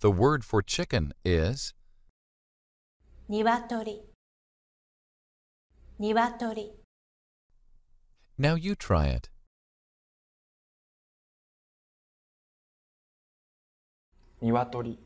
The word for chicken is niwatori. Niwatori. Now you try it. Niwatori.